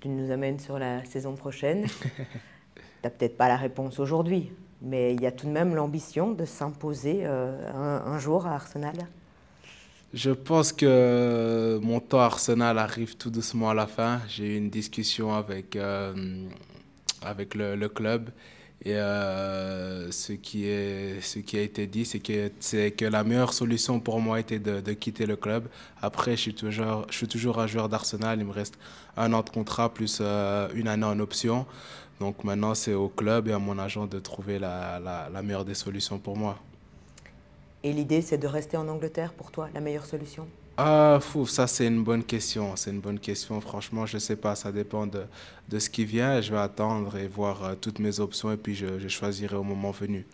tu nous amènes sur la saison prochaine. tu n'as peut-être pas la réponse aujourd'hui, mais il y a tout de même l'ambition de s'imposer euh, un, jour à Arsenal Je pense que mon temps à Arsenal arrive tout doucement à la fin. J'ai eu une discussion avec, euh, avec le, le, club et euh, ce, qui est, ce qui a été dit, c'est que, que la meilleure solution pour moi était de, de, quitter le club. Après, je suis toujours, je suis toujours un joueur d'Arsenal. Il me reste un an de contrat plus euh, une année en option. Donc maintenant, c'est au club et à mon agent de trouver la, la, la meilleure des solutions pour moi. Et l'idée, c'est de rester en Angleterre pour toi, la meilleure solution ah, fou, ça c'est une bonne question. C'est une bonne question. Franchement, je ne sais pas. Ça dépend de, ce qui vient. Je vais attendre et voir euh, toutes mes options et puis je choisirai au moment venu.